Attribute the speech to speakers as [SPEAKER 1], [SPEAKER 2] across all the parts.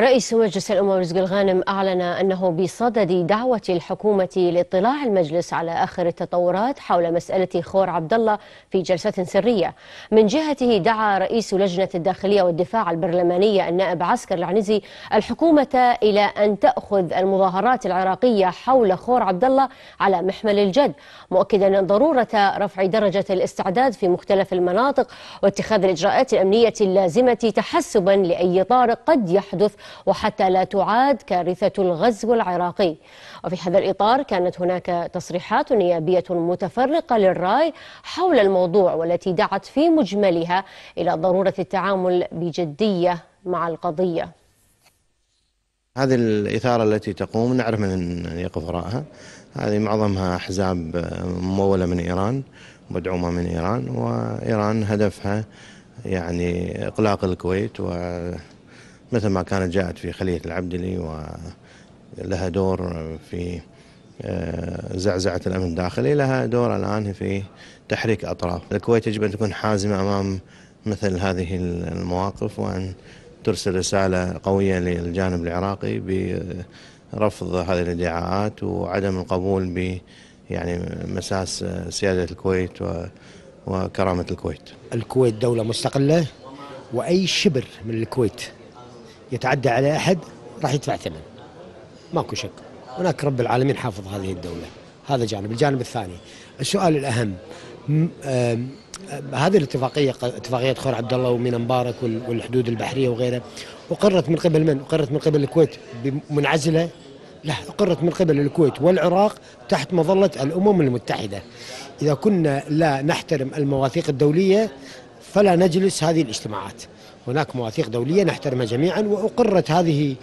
[SPEAKER 1] رئيس مجلس الأمة رزق الغانم أعلن أنه بصدد دعوة الحكومة لاطلاع المجلس على آخر التطورات حول مسألة خور عبد الله في جلسة سرية. من جهته دعا رئيس لجنة الداخلية والدفاع البرلمانية النائب عسكر العنزي الحكومة إلى أن تأخذ المظاهرات العراقية حول خور عبد الله على محمل الجد، مؤكدا ضرورة رفع درجة الاستعداد في مختلف المناطق واتخاذ الإجراءات الأمنية اللازمة تحسبا لأي طارق قد يحدث وحتى لا تعاد كارثة الغزو العراقي وفي هذا الإطار كانت هناك تصريحات نيابية متفرقة للرأي حول الموضوع والتي دعت في مجملها إلى ضرورة التعامل بجدية مع القضية
[SPEAKER 2] هذه الإثارة التي تقوم نعرف من يقف وراءها هذه معظمها أحزاب ممولة من إيران مدعومة من إيران وإيران هدفها يعني إقلاق الكويت و مثل ما كانت جاءت في خلية العبدلي ولها دور في آه، زعزعة الأمن الداخلي لها دور الآن في تحريك أطراف الكويت يجب أن تكون حازمة أمام مثل هذه المواقف وأن ترسل رسالة قوية للجانب العراقي برفض هذه الادعاءات وعدم القبول ب يعني مساس آه، سيادة الكويت وكرامة الكويت الكويت دولة مستقلة وأي شبر من الكويت
[SPEAKER 3] يتعدى على أحد راح يدفع ثمن ماكو شك هناك رب العالمين حافظ هذه الدولة هذا جانب الجانب الثاني السؤال الأهم هذه الاتفاقية اتفاقية خور عبد الله ومين مبارك والحدود البحرية وغيرها أقرت من قبل من؟ أقرت من قبل الكويت منعزله؟ لا أقرت من قبل الكويت والعراق تحت مظلة الأمم المتحدة إذا كنا لا نحترم المواثيق الدولية فلا نجلس هذه الاجتماعات هناك مواثيق دولية نحترمها جميعا وأقرت هذه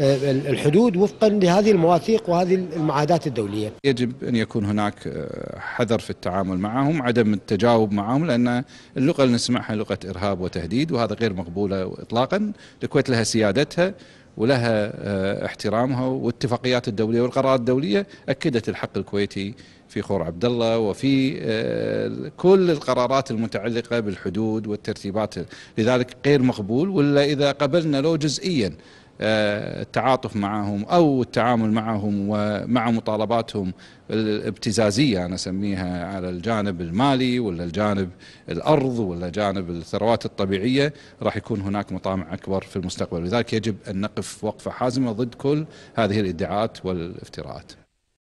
[SPEAKER 3] آه، الحدود وفقا لهذه المواثيق وهذه المعادات
[SPEAKER 4] الدولية يجب أن يكون هناك آه، حذر في التعامل معهم عدم التجاوب معهم لأن اللغة اللي نسمعها لغة إرهاب وتهديد وهذا غير مقبولة إطلاقا الكويت لها سيادتها ولها آه، احترامها والاتفاقيات الدوليه والقرارات الدوليه اكدت الحق الكويتي في خور عبد الله وفي آه، كل القرارات المتعلقه بالحدود والترتيبات لذلك غير مقبول ولا اذا قبلنا لو جزئيا التعاطف معهم او التعامل معهم ومع مطالباتهم الابتزازيه انا اسميها على الجانب المالي ولا الجانب الارض ولا جانب الثروات الطبيعيه راح يكون هناك مطامع اكبر في المستقبل لذلك يجب ان نقف وقفه حازمه ضد كل هذه الادعاءات والافتراءات